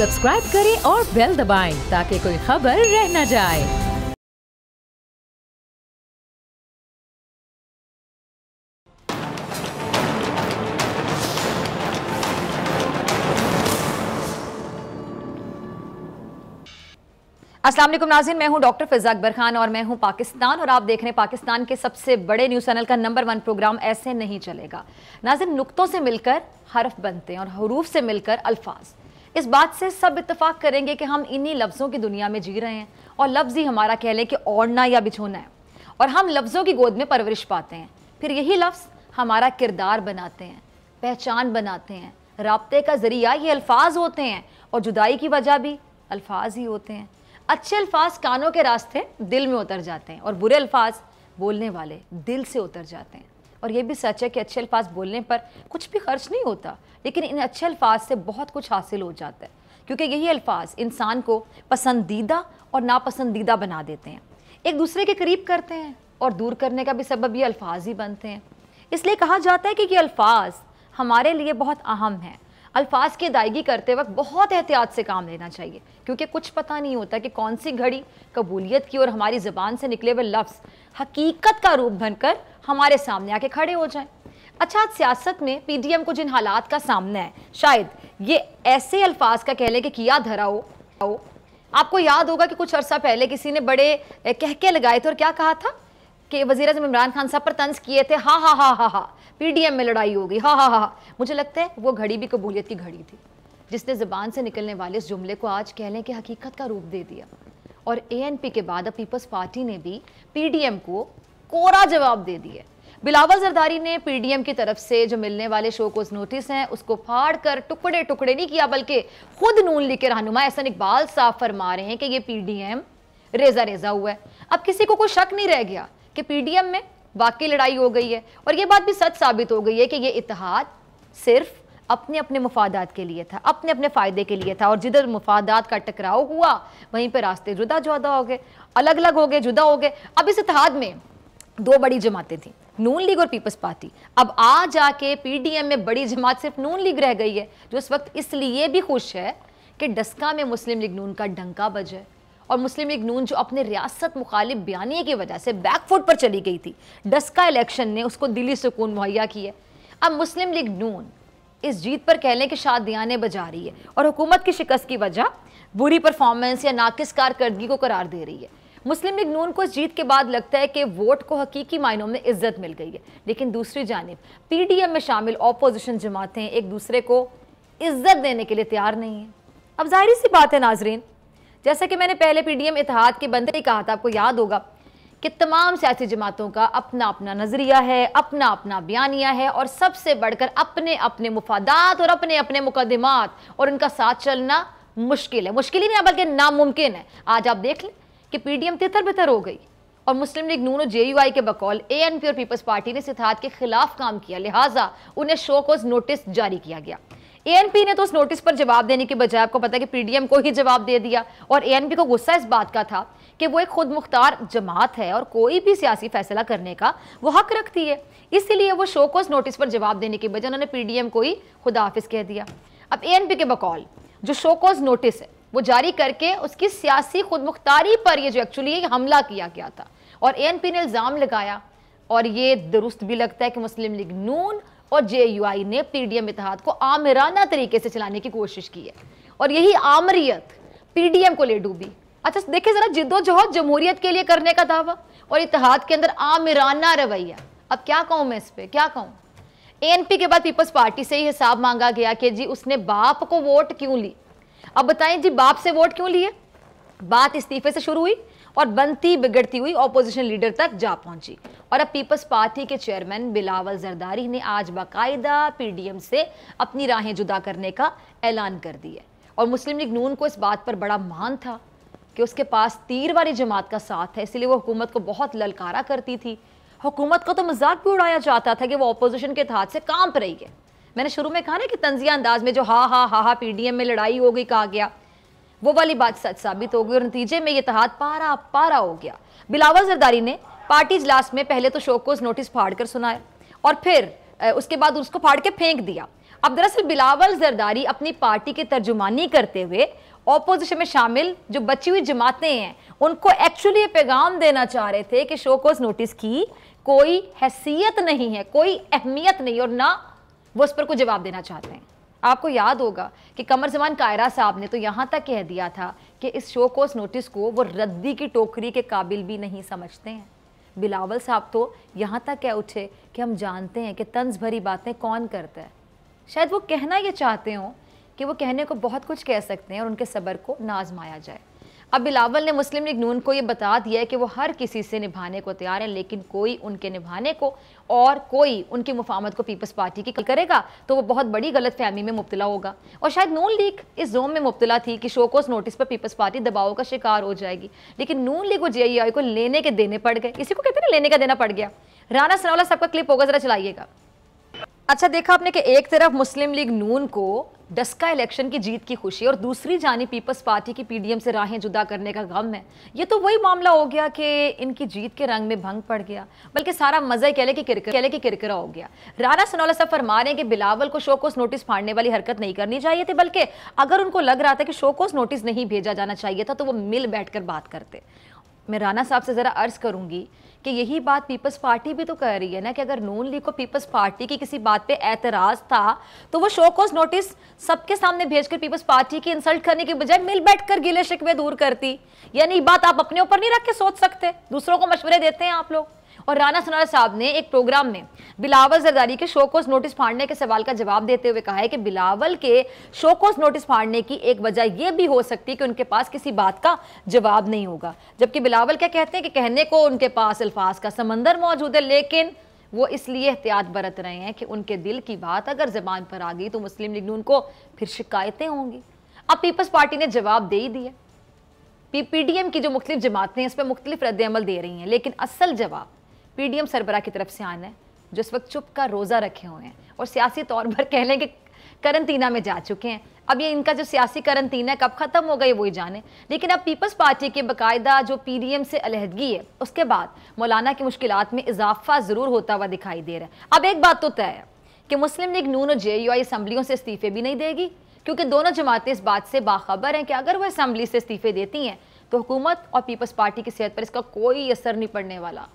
Subscribe करें और bell दबाएं ताकि कोई खबर रह न जाए असलम नाजिन मैं हूं डॉक्टर फिजा अकबर खान और मैं हूं पाकिस्तान और आप देख रहे हैं पाकिस्तान के सबसे बड़े न्यूज़ चैनल का नंबर वन प्रोग्राम ऐसे नहीं चलेगा नाजिन नुकतों से मिलकर हरफ बनते हैं और हरूफ से मिलकर अल्फाज इस बात से सब इतफाक करेंगे कि हम इन्हीं लफ्ज़ों की दुनिया में जी रहे हैं और लफ्ज़ ही हमारा कह लें कि ओढ़ना या बिछोना है और हम लफ्ज़ों की गोद में परवरिश पाते हैं फिर यही लफ्ज़ हमारा किरदार बनाते हैं पहचान बनाते हैं रबते का ज़रिया ये अल्फाज होते हैं और जुदाई की वजह भी अल्फाज ही होते हैं अच्छे अल्फाज कानों के रास्ते दिल में उतर जाते हैं और बुरे अल्फाज बोलने वाले दिल से उतर जाते हैं और ये भी सच है कि अच्छे अल्फाज बोलने पर कुछ भी खर्च नहीं होता लेकिन इन अच्छे अल्फाज से बहुत कुछ हासिल हो जाता है क्योंकि यही अल्फाज इंसान को पसंदीदा और नापसंदीदा बना देते हैं एक दूसरे के करीब करते हैं और दूर करने का भी सबब ये अल्फाज ही बनते हैं इसलिए कहा जाता है कि ये अल्फाज हमारे लिए बहुत अहम हैं अल्फाज की अदायगी करते वक्त बहुत एहतियात से काम लेना चाहिए क्योंकि कुछ पता नहीं होता कि कौन सी घड़ी कबूलियत की और हमारी ज़बान से निकले हुए लफ्ज़ हकीकत का रूप बनकर हमारे सामने आके खड़े हो जाएं अच्छा सियासत में पीडीएम को जिन हालात का सामना है शायद ये ऐसे अल्फाज का कह लें कि किया धरा हो आपको याद होगा कि कुछ अर्सा पहले किसी ने बड़े कहके लगाए थे और क्या कहा था कि वजी अजम इमरान खान साहब पर तंज किए थे हा हा हा हा हा पीडीएम में लड़ाई होगी हा हा हा मुझे लगता है वो घड़ी भी कबूलियत की घड़ी थी जिसने ज़बान से निकलने वाले इस जुमले को आज कह लें कि हकीकत का रूप दे दिया और एएनपी के बाद अब पीपल्स पार्टी ने भी पीडीएम को कोरा जवाब दे दिए बिलावल जरदारी ने पीडीएम की तरफ से जो मिलने वाले शो को नोटिस हैं उसको फाड़ कर टुकड़े टुकड़े नहीं किया बल्कि खुद नून लिखे रहनुमा एहसन इकबाल साफ फरमा रहे हैं कि ये पीडीएम रेजा रेजा हुआ है अब किसी को कोई शक नहीं रह गया कि पीडीएम में वाकई लड़ाई हो गई है और ये बात भी सच साबित हो गई है कि ये इतिहाद सिर्फ अपने अपने मफादात के लिए था अपने अपने फ़ायदे के लिए था और जिधर मफादात का टकराव हुआ वहीं पर रास्ते जुदा जुदा हो गए अलग अलग हो गए जुदा हो गए अब इस इतिहाद में दो बड़ी जमातें थी नून लीग और पीपल्स पार्टी अब आ जाके पीडीएम में बड़ी जमात सिर्फ नून लीग रह गई है जो इस वक्त इसलिए भी खुश है कि डस्का में मुस्लिम लीग नून का डंका बज है और मुस्लिम लीग नून जो अपने रियासत मुखालिफ बयानी की वजह से बैकफुट पर चली गई थी डस्का इलेक्शन ने उसको दिली सुकून मुहैया की है अब मुस्लिम लीग नून इस जीत पर कह लें कि शादियाने बजा रही है और हुकूमत की शिकस्त की वजह बुरी परफॉर्मेंस या नाकिस कारकर्दगी को करार दे रही है मुस्लिम लीग नून को इस जीत के बाद लगता है कि वोट को हकीकी मायनों में इज्जत मिल गई है लेकिन दूसरी जानब पीडीएम में शामिल अपोजिशन जमातें एक दूसरे को इज्जत देने के लिए तैयार नहीं है अब जाहिर सी बात है नाजरीन जैसा कि मैंने पहले पीडीएम इतिहाद के बंदे ही कहा था आपको याद होगा कि तमाम सियासी जमातों का अपना अपना नज़रिया है अपना अपना बयानिया है और सबसे बढ़कर अपने अपने मुफादात और अपने अपने मुकदमात और उनका साथ चलना मुश्किल है मुश्किल ही नहीं बल्कि नामुमकिन है आज आप देख लें कि पीडीएम तितर बितर हो गई और मुस्लिम लीग नून और जेयूआई के बकौल एएनपी और पीपल्स पार्टी ने सिद्धार्थ के खिलाफ काम किया लिहाजा उन्हें शो कोज नोटिस जारी किया गया एएनपी ने तो उस नोटिस पर जवाब देने के बजाय आपको पता है कि पीडीएम को ही जवाब दे दिया और एएनपी को गुस्सा इस बात का था कि वो एक खुद मुख्तार जमात है और कोई भी सियासी फैसला करने का वो हक रखती है इसीलिए वो शो शोकोस नोटिस पर जवाब देने के बजाय उन्होंने पीडीएम को ही खुदाफिस कह दिया अब एएनपी के बकौल जो शोकोज नोटिस है वो जारी करके उसकी सियासी खुद मुख्तारी पर ये जो एक्चुअली हमला किया गया था और ए ने इल्ज़ाम लगाया और ये दुरुस्त भी लगता है कि मुस्लिम लीग नून और जे यू आई ने पी डी एम इतिहाद को आमिराना तरीके से चलाने की कोशिश की है और यही आमरीत पी डी एम को ले डूबी अच्छा देखिए ज़रा जिद्दोजहद जमहूरियत के लिए करने का दावा और इतिहाद के अंदर आमिराना रवैया अब क्या कहूँ मैं इस पर क्या कहूँ ए के बाद पीपल्स पार्टी से ही हिसाब मांगा गया कि जी उसने बाप को वोट क्यों ली अब बताएं जी बाप से वोट क्यों लिए बात इस्तीफे से शुरू हुई और बनती बिगड़ती हुई ऑपोजिशन लीडर तक जा पहुंची और अब पीपल्स पार्टी के चेयरमैन बिलावल जरदारी ने आज बाकायदा पीडीएम से अपनी राहें जुदा करने का ऐलान कर दिया और मुस्लिम लीग नून को इस बात पर बड़ा मान था कि उसके पास तीर वाली जमात का साथ है इसलिए वो हुकूमत को बहुत ललकारा करती थी हुकूमत को तो मजाक भी उड़ाया जाता था कि वो अपोजिशन के हाथ से कांप रही है मैंने शुरू में कहा ना कि तंजिया अंदाज में जो हा हा हा हा पीडीएम में लड़ाई हो गई कहा गया वो वाली बात सच साबित हो गई और नतीजे में ये तहत पारा पारा हो गया बिलावल जरदारी ने पार्टी इजलास में पहले तो शोकोज नोटिस फाड़ कर सुनाया और फिर उसके बाद उसको फाड़ के फेंक दिया अब दरअसल बिलावल जरदारी अपनी पार्टी की तर्जुमानी करते हुए ऑपोजिशन में शामिल जो बची हुई जमातें हैं उनको एक्चुअली ये पैगाम देना चाह रहे थे कि शोकोज नोटिस की कोई हैसियत नहीं है कोई अहमियत नहीं और ना वो उस पर कुछ जवाब देना चाहते हैं आपको याद होगा कि कमर जमान कायरा साहब ने तो यहाँ तक कह दिया था कि इस शो कोस नोटिस को वो रद्दी की टोकरी के काबिल भी नहीं समझते हैं बिलावल साहब तो यहाँ तक कह उठे कि हम जानते हैं कि तंज भरी बातें कौन करता है शायद वो कहना ये चाहते हों कि वो कहने को बहुत कुछ कह सकते हैं और उनके सबर को नाजमाया जाए अब बिलावल ने मुस्लिम लीग नून को ये बता दिया है कि वो हर किसी से निभाने को तैयार है लेकिन कोई उनके निभाने को और कोई उनकी मुफामत को पीपल्स पार्टी की करेगा तो वो बहुत बड़ी गलत फहमी में मुबतला होगा और शायद नून लीग इस जोम में मुबतला थी कि शोकोस नोटिस पर पीपल्स पार्टी दबाव का शिकार हो जाएगी लेकिन नून लीग और जे को लेने के देने पड़ गए इसी को कहते हैं लेने का देना पड़ गया राना सनावला सबका क्लिप होगा जरा चलाइएगा अच्छा देखा आपने कि एक तरफ मुस्लिम लीग नून को डस्का इलेक्शन की जीत की खुशी और दूसरी जानी पीपल्स पार्टी की पीडीएम से राहें जुदा करने का गम है ये तो वही मामला हो गया कि इनकी जीत के रंग में भंग पड़ गया बल्कि सारा मजा कहले की किरकर कहले की किरकरा हो गया राना सनौला साहब फरमा रहे हैं कि बिलावल को शोकोस नोटिस फाड़ने वाली हरकत नहीं करनी चाहिए थी बल्कि अगर उनको लग रहा था कि शोकोस नोटिस नहीं भेजा जाना चाहिए था तो वो मिल बैठ बात करते मैं राना साहब से ज़रा अर्ज़ करूँगी कि यही बात पीपल्स पार्टी भी तो कह रही है ना कि अगर नून लीग को पीपल्स पार्टी की किसी बात पे एतराज़ था तो वो शोकोज नोटिस सबके सामने भेजकर पीपल्स पार्टी की इंसल्ट करने की बजाय मिल बैठ कर गिले शिकवे दूर करती यानी बात आप अपने ऊपर नहीं रख के सोच सकते दूसरों को मशवरे देते हैं आप लोग और राना सुनारा साहब ने एक प्रोग्राम में बिलावल जरदारी के शोकोज नोटिस फाड़ने के सवाल का जवाब देते हुए कहा है कि बिलावल के शोकोज नोटिस फाड़ने की एक वजह यह भी हो सकती है कि उनके पास किसी बात का जवाब नहीं होगा जबकि बिलावल क्या कहते हैं कि कहने को उनके पास अल्फाज का समंदर मौजूद है लेकिन वो इसलिए एहतियात बरत रहे हैं कि उनके दिल की बात अगर जबान पर आ गई तो मुस्लिम लीग ने उनको फिर शिकायतें होंगी अब पीपल्स पार्टी ने जवाब दे ही दिया पीपीडीएम की जो मुख्तलिफ जमातें हैं इस पर मुख्तलिफ रद्द अमल दे रही हैं लेकिन असल जवाब पीडीएम सरबरा की तरफ से आना है जो इस वक्त चुप का रोज़ा रखे हुए हैं और सियासी तौर पर कह लें कि करंतना में जा चुके हैं अब ये इनका जो सियासी करंतना है कब ख़त्म होगा ये वही जाने लेकिन अब पीपल्स पार्टी के बाकायदा जो पीडीएम से अलहदगी है उसके बाद मौलाना की मुश्किल में इजाफा ज़रूर होता हुआ दिखाई दे रहा है अब एक बात तो तय है कि मुस्लिम लीग नून और जे यू आई असम्बलियों से इस्तीफे भी नहीं देगी क्योंकि दोनों जमातें इस बात से बाखबर हैं कि अगर वह असम्बली से इस्तीफे देती हैं तो हुकूमत और पीपल्स पार्टी की सेहत पर इसका कोई असर नहीं पड़ने वाला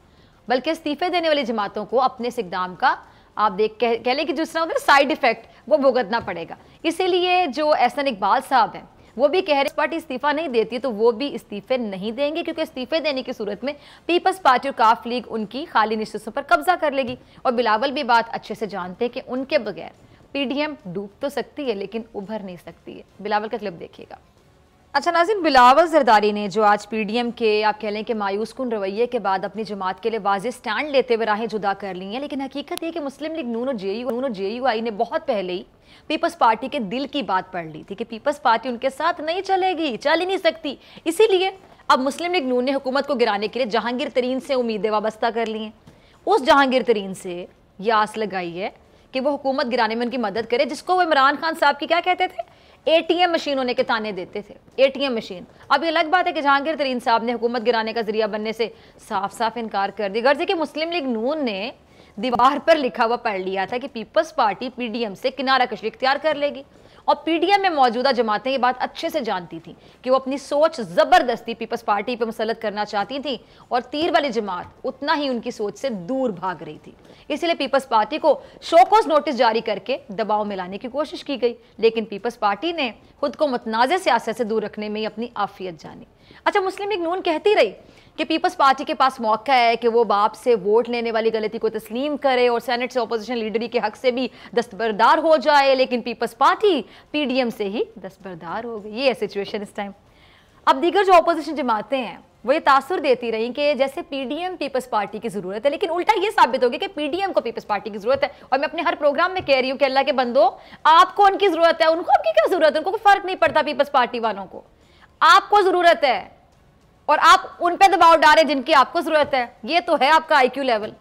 बल्कि इस्तीफे देने वाली जमातों को अपने इस इकदाम का आप देख कह, कह लें कि जिस तरह होता है साइड इफेक्ट वो भुगतना पड़ेगा इसीलिए जो एहसन इकबाल साहब हैं वो भी कह रहे पार्टी इस्तीफा नहीं देती तो वो भी इस्तीफे नहीं देंगे क्योंकि इस्तीफे देने की सूरत में पीपल्स पार्टी और काफ लीग उनकी खाली निश्चितों पर कब्जा कर लेगी और बिलावल भी बात अच्छे से जानते हैं कि उनके बगैर पीडीएम डूब तो सकती है लेकिन उभर नहीं सकती है बिलावल का क्लिप देखिएगा अच्छा नाजिन बिलावल जरदारी ने जो आज पीडीएम के आप कह लें कि मायूस कन रवैये के बाद अपनी जमात के लिए वाजे स्टैंड लेते हुए राहें जुदा कर ली हैं लेकिन हकीकत ये कि मुस्लिम लीग नून और जे यू नून और जे यू आई ने बहुत पहले ही पीपल्स पार्टी के दिल की बात पढ़ ली थी कि पीपल्स पार्टी उनके साथ नहीं चलेगी चल ही नहीं सकती इसीलिए अब मुस्लिम लीग नून ने हुकूमत को गिराने के लिए जहांगीर तरीन से उम्मीदें वाबस्ता कर ली हैं उस जहांगीर तरीन से ये आस लगाई है कि वो हुकूमत गिराने में उनकी मदद करे जिसको वो इमरान खान साहब की क्या कहते थे एटीएम मशीन होने के ताने देते थे एटीएम मशीन अब ये अलग बात है कि जहांगीर तरीन साहब ने हुकूमत गिराने का जरिया बनने से साफ साफ इनकार कर दिया गर्ज है कि मुस्लिम लीग नून ने दीवार पर लिखा हुआ पढ़ लिया था कि पीपल्स पार्टी पीडीएम से किनारा कशी इख्तियार कर लेगी और पीडीएम में मौजूदा जमातें ये बात अच्छे से जानती थी कि वो अपनी सोच जबरदस्ती पीपल्स पार्टी पर मुसलत करना चाहती थी और तीर वाली जमात उतना ही उनकी सोच से दूर भाग रही थी इसलिए पीपल्स पार्टी को शोकोज नोटिस जारी करके दबाव में लाने की कोशिश की गई लेकिन पीपल्स पार्टी ने खुद को मतनाज़ सियासत से दूर रखने में ही अपनी आफियत जानी अच्छा मुस्लिम लीग नून कहती रही कि पीपल्स पार्टी के पास मौका है कि वो बाप से वोट लेने वाली गलती को तस्लीम करे और सेनेट से अपोजिशन लीडरी के हक से भी दस्तबरदार हो जाए लेकिन पीपल्स पार्टी पीडीएम से ही दस्तबरदार हो गई ये सिचुएशन इस टाइम अब दीगर जो अपोजिशन जमाते हैं वो ये तासुर देती रही कि जैसे पीडीएम पीपल्स पार्टी की ज़रूरत है लेकिन उल्टा ये साबित हो गया कि पीडीएम को पीपल्स पार्टी की ज़रूरत है और मैं अपने हर प्रोग्राम में कह रही हूँ कि अल्लाह के बंदो आपको उनकी ज़रूरत है उनको आपकी क्या ज़रूरत है उनको कोई फ़र्क नहीं पड़ता पीपल्स पार्टी वालों को आपको ज़रूरत है और आप उन पे दबाव डाले जिनकी आपको ज़रूरत है ये तो है आपका आईक्यू लेवल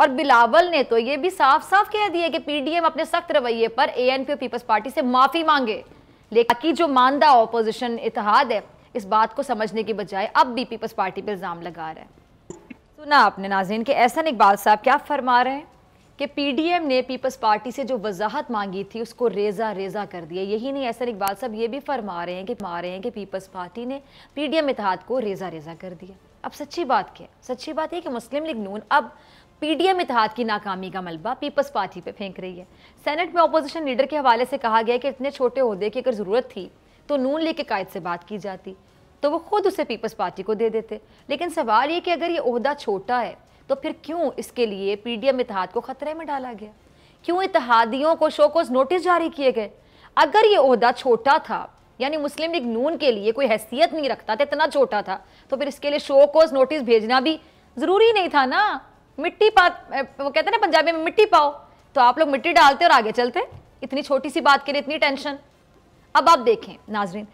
और बिलावल ने तो ये भी साफ साफ कह दिया कि पीडीएम अपने सख्त रवैये पर पी और पीपल्स पार्टी से माफ़ी मांगे लेकिन की जो मानदा ऑपोजिशन इतिहाद है इस बात को समझने की बजाय अब भी पीपल्स पार्टी पर इल्ज़ाम लगा रहे हैं सुना आपने नाजीन के एहसन इकबाल साहब क्या फरमा रहे हैं कि पीडीएम ने पीपल्स पार्टी से जो वजाहत मांगी थी उसको रेजा रेजा कर दिया यही नहीं ऐसा इकबाल साहब ये भी फरमा रहे हैं कि मार रहे हैं कि पीपल्स पार्टी ने पीडीएम इतिहाद को रेजा रेजा कर दिया अब सच्ची बात क्या है सच्ची बात यह कि मुस्लिम लीग नून अब पीडीएम इतिहाद की नाकामी का मलबा पीपल्स पार्टी पर फेंक रही है सेनेट में अपोजिशन लीडर के हवाले से कहा गया कि इतने छोटे अहदे की अगर ज़रूरत थी तो नून लीग के कायद से बात की जाती तो वो खुद उसे पीपल्स पार्टी को दे देते लेकिन सवाल ये कि अगर ये अहदा छोटा है तो फिर क्यों इसके लिए पीडीएम इतिहाद को खतरे में डाला गया क्यों इतिहादियों को शोकोज नोटिस जारी किए गए अगर ये अहदा छोटा था यानी मुस्लिम लीग नून के लिए कोई हैसियत नहीं रखता था इतना छोटा था तो फिर इसके लिए शोकोज नोटिस भेजना भी ज़रूरी नहीं था ना मिट्टी पा वो कहते हैं ना पंजाबी में मिट्टी पाओ तो आप लोग मिट्टी डालते और आगे चलते इतनी छोटी सी बात के लिए इतनी टेंशन अब आप देखें नाजरीन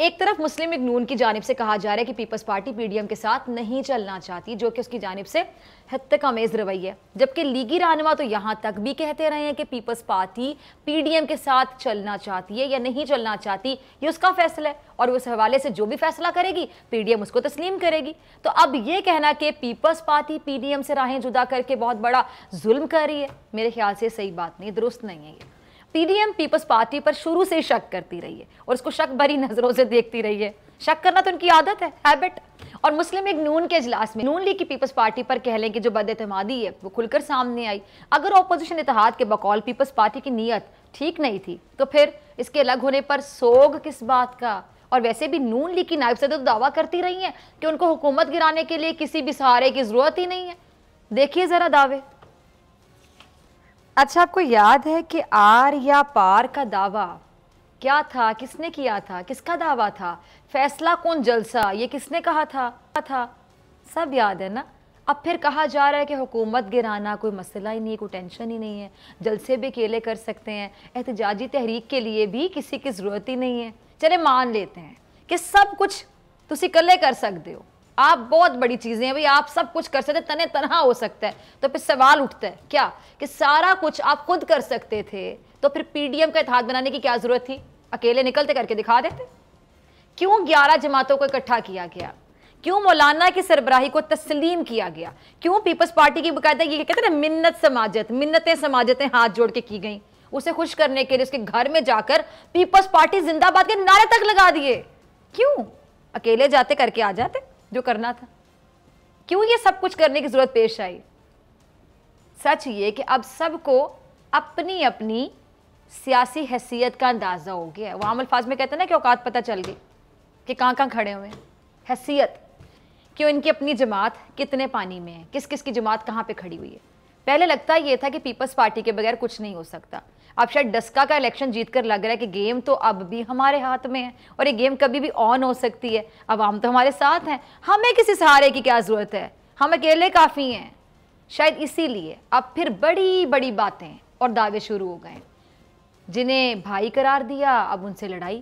एक तरफ मुस्लिम इग्नून की जानब से कहा जा रहा है कि पीपल्स पार्टी पीडीएम के साथ नहीं चलना चाहती जो कि उसकी जानब से हत्या आमेज रवैया जबकि लीगी रहनमा तो यहाँ तक भी कहते रहे हैं कि पीपल्स पार्टी पीडीएम के साथ चलना चाहती है या नहीं चलना चाहती ये उसका फैसला है और उस हवाले से जो भी फैसला करेगी पीडीएम उसको तस्लीम करेगी तो अब ये कहना कि पीपल्स पार्टी पीडीएम से राहें जुदा करके बहुत बड़ा जुल्म कर रही है मेरे ख्याल से सही बात नहीं दुरुस्त नहीं है ये पीडीएम पीपल्स पार्टी पर शुरू से ही शक करती रही है और उसको शक भरी नजरों से देखती रही है शक करना तो उनकी आदत है हैबिट और मुस्लिम एक नून के इजलास में नून लीग की पीपल्स पार्टी पर कह लें कि जो बदतमादी है वो खुलकर सामने आई अगर ओपोजिशन इतिहाद के बकौल पीपल्स पार्टी की नीयत ठीक नहीं थी तो फिर इसके अलग होने पर सोग किस बात का और वैसे भी नून लीग की नायब सदर तो दावा करती रही हैं कि उनको हुकूमत गिराने के लिए किसी भी सहारे की ज़रूरत ही नहीं है देखिए ज़रा दावे अच्छा आपको याद है कि आर या पार का दावा क्या था किसने किया था किसका दावा था फैसला कौन जलसा ये किसने कहा था था सब याद है ना अब फिर कहा जा रहा है कि हुकूमत गिराना कोई मसला ही नहीं कोई टेंशन ही नहीं है जलसे भी अकेले कर सकते हैं एहतजाजी तहरीक के लिए भी किसी की ज़रूरत ही नहीं है चले मान लेते हैं कि सब कुछ तुम कले कर सकते हो आप बहुत बड़ी चीज़ें हैं भाई आप सब कुछ कर सकते तने तनहा हो सकता है तो फिर सवाल उठता है क्या कि सारा कुछ आप खुद कर सकते थे तो फिर पीडीएम का इतिहाद बनाने की क्या ज़रूरत थी अकेले निकलते करके दिखा देते क्यों ग्यारह जमातों को इकट्ठा किया गया क्यों मौलाना की सरबराही को तस्लीम किया गया क्यों पीपल्स पार्टी की बकायदा ये कहते ना मिन्नत समाजत मिन्नतें समाजतें हाथ जोड़ के की गई उसे खुश करने के लिए उसके घर में जाकर पीपल्स पार्टी जिंदाबाद के नारे तक लगा दिए क्यों अकेले जाते करके आ जाते जो करना था क्यों ये सब कुछ करने की ज़रूरत पेश आई सच ये कि अब सबको अपनी अपनी सियासी हैसियत का अंदाज़ा हो गया है आम अल्फाज में कहते हैं ना कि औकात पता चल गई कि कहाँ कहाँ खड़े हुए हैसियत कि उनकी अपनी जमात कितने पानी में है किस किस की जमात कहाँ पे खड़ी हुई है पहले लगता ये था कि पीपल्स पार्टी के बगैर कुछ नहीं हो सकता अब शायद डस्का का इलेक्शन जीत कर लग रहा है कि गेम तो अब भी हमारे हाथ में है और ये गेम कभी भी ऑन हो सकती है आवाम तो हमारे साथ हैं हमें किसी सहारे की क्या ज़रूरत है हम अकेले काफ़ी हैं शायद इसीलिए अब फिर बड़ी बड़ी बातें और दावे शुरू हो गए जिन्हें भाई करार दिया अब उनसे लड़ाई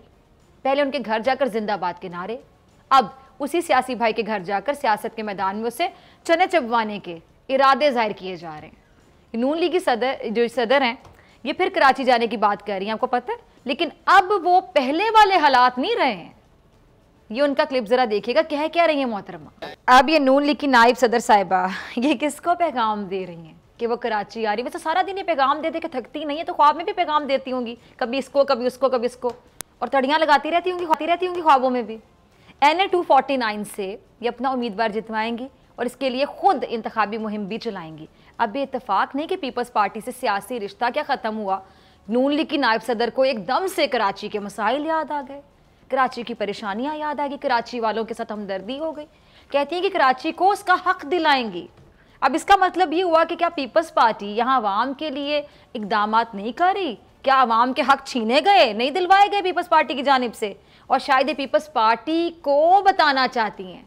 पहले उनके घर जाकर जिंदाबाद के नारे अब उसी सियासी भाई के घर जाकर सियासत के मैदान में उसे चने चबवाने के इरादे जाहिर किए जा रहे हैं नून लीग की सदर जो सदर हैं ये फिर कराची जाने की बात कर रही हैं आपको पता है लेकिन अब वो पहले वाले हालात नहीं रहे हैं ये उनका क्लिप ज़रा देखिएगा कह क्या रही है मोहतरमा अब ये नून लिखी नायब सदर साहिबा ये किसको पैगाम दे रही हैं कि वो कराची आ रही है वैसे सारा दिन ये पैगाम दे दे के थकती नहीं है तो ख्वाब में भी पैगाम देती होंगी कभी इसको कभी उसको कभी इसको और तड़ियाँ लगाती रहती होंगी खाती रहती होंगी ख्वाबों में भी एन टू फोर्टी नाइन से ये अपना उम्मीदवार जितवाएंगी और इसके लिए खुद इंतबी मुहिम भी चलाएंगी अब इतफ़ाक़ नहीं कि पीपल्स पार्टी से सियासी रिश्ता क्या ख़त्म हुआ नून लीग की नायब सदर को एकदम से कराची के मसाइल याद आ गए कराची की परेशानियाँ याद आ गई कराची वालों के साथ हमदर्दी हो गई कहती हैं कि कराची को उसका हक दिलाएंगी अब इसका मतलब ये हुआ कि क्या पीपल्स पार्टी यहाँ आवाम के लिए इकदाम नहीं कर रही क्या आवाम के हक छीने गए नहीं दिलवाए गए पीपल्स पार्टी की जानब से और शायद ये पीपल्स पार्टी को बताना चाहती हैं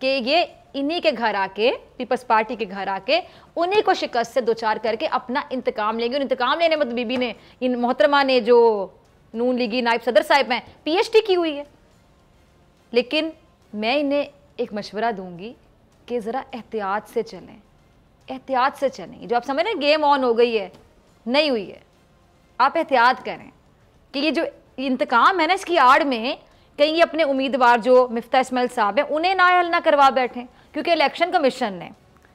कि ये इन्हीं के घर आके पीपल्स पार्टी के घर आके उन्हीं को शिकस्त से दो चार करके अपना इंतकाम लेंगे और इंतकाम लेने मतलब बीबी ने इन मोहतरमा ने जो नून लीगी नायब सदर साहब हैं पीएचडी की हुई है लेकिन मैं इन्हें एक मशवरा दूंगी कि ज़रा एहतियात से चलें एहतियात से चलें जो आप समझ रहे हैं गेम ऑन हो गई है नहीं हुई है आप एहतियात करें कि ये जो इंतकाम है ना इसकी आड़ में कहीं अपने उम्मीदवार जो मिफ्ता इसमाइल साहब हैं उन्हें ना हल ना करवा बैठें क्योंकि इलेक्शन कमीशन ने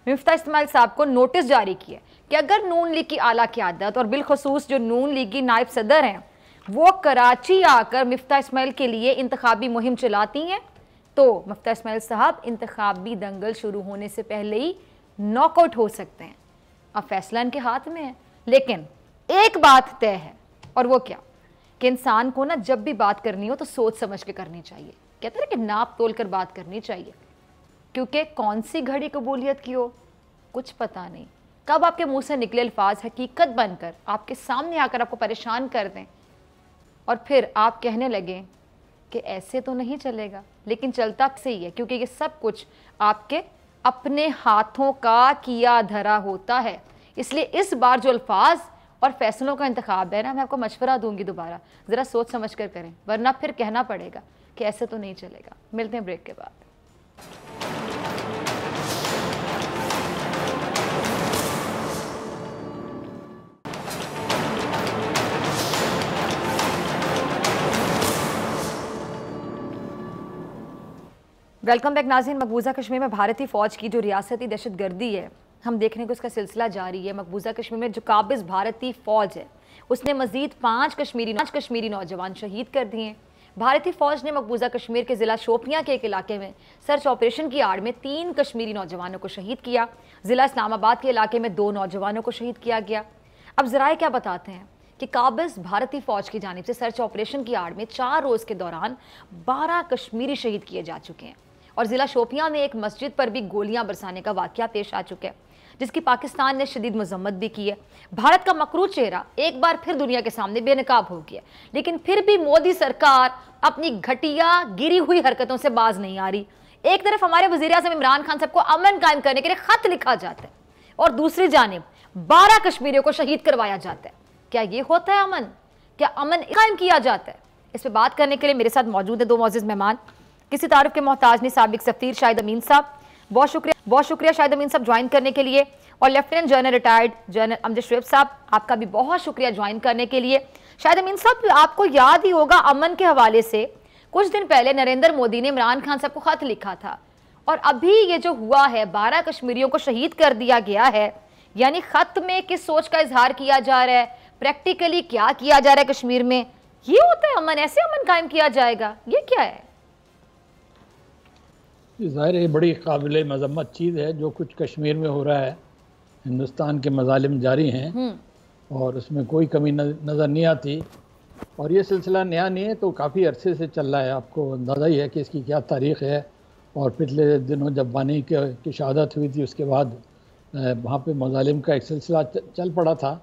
मुफ्ता इस्माइल साहब को नोटिस जारी किया कि अगर नून लीग की आला क्यादत और बिलखसूस जो नून लीग की नायब सदर हैं वो कराची आकर मुफ्ता इस्माइल के लिए इंतबी मुहिम चलाती हैं तो मुफ्ता इसमाइल साहब इंतबी दंगल शुरू होने से पहले ही नॉकआउट हो सकते हैं अब फैसला इनके हाथ में है लेकिन एक बात तय है और वो क्या कि इंसान को ना जब भी बात करनी हो तो सोच समझ के करनी चाहिए कहते हैं ना कि नाप तोल कर बात करनी चाहिए क्योंकि कौन सी घड़ी कबूलियत की हो कुछ पता नहीं कब आपके मुंह से निकले अल्फाज हकीकत बनकर आपके सामने आकर आपको परेशान कर दें और फिर आप कहने लगें कि ऐसे तो नहीं चलेगा लेकिन चलता सही है क्योंकि ये सब कुछ आपके अपने हाथों का किया धरा होता है इसलिए इस बार जो अल्फाज और फैसलों का इंतखब है ना मैं आपको मशवरा दूंगी दोबारा ज़रा सोच समझ कर करें वरना फिर कहना पड़ेगा कि ऐसे तो नहीं चलेगा मिलते हैं ब्रेक के बाद वेलकम बैक नाजिन मकबूजा कश्मीर में भारतीय फ़ौज की जो रियासती दहशत गर्दी है हम देखने को इसका सिलसिला जारी है मकबूजा कश्मीर में जो काबिज भारतीय फ़ौज है उसने मजीद पाँच कश्मीरी पाँच कश्मीरी नौजवान शहीद कर दिए हैं भारतीय फ़ौज ने मकबूजा कश्मीर के ज़िला शोपियाँ के एक इलाके में सर्च ऑपरेशन की आड़ में तीन कश्मीरी नौजवानों को शहीद किया ज़िला इस्लामाबाद के इलाके में दो नौजवानों को शहीद किया गया अब ज़रा क्या बताते हैं कि काबिज भारतीय फौज की जानब से सर्च ऑपरेशन की आड़ में चार रोज़ के दौरान बारह कश्मीरी शहीद किए जा चुके हैं और ज़िला शोपिया में एक मस्जिद पर भी गोलियां बरसाने का वाक्य पेश आ चुका है जिसकी पाकिस्तान ने शदीद मजम्मत भी की है भारत का मकरू चेहरा एक बार फिर दुनिया के सामने बेनकाब हो गया लेकिन फिर भी मोदी सरकार अपनी घटिया गिरी हुई हरकतों से बाज नहीं आ रही एक तरफ हमारे वजीर अजम इमरान खान साहब को अमन कायम करने के लिए खत लिखा जाता है और दूसरी जानब बारह कश्मीरियों को शहीद करवाया जाता है क्या ये होता है अमन क्या अमन कायम किया जाता है इस पर बात करने के लिए मेरे साथ मौजूद है दो मोजिज़ मेहमान किसी तारुफ के मोहताज ने सबक सफ़ीर शाहिद अमीन साहब बहुत शुक्रिया बहुत शुक्रिया शाहिद अमीन साहब ज्वाइन करने के लिए और lieutenant general retired general Amjad Shoaib साहब आपका भी बहुत शुक्रिया ज्वाइन करने के लिए शाहिद अमीन साहब आपको याद ही होगा अमन के हवाले से कुछ दिन पहले नरेंद्र मोदी ने इमरान खान साहब को ख़त लिखा था और अभी ये जो हुआ है बारह कश्मीरियों को शहीद कर दिया गया है यानी ख़त में किस सोच का इजहार किया जा रहा है प्रैक्टिकली क्या किया जा रहा है कश्मीर में ये होता है अमन ऐसे अमन कायम किया जाएगा ये क्या है ज़ाहिर है बड़ी काबिल मजम्मत चीज़ है जो कुछ कश्मीर में हो रहा है हिंदुस्तान के मजालिम जारी हैं हम्म। और उसमें कोई कमी नज़र नहीं आती और ये सिलसिला नया नहीं है तो काफ़ी अरसे से चल रहा है आपको अंदाज़ा ही है कि इसकी क्या तारीख है और पिछले दिनों जब बानी के की शहादत हुई थी उसके बाद वहाँ पर मजालिम का एक सिलसिला चल पड़ा था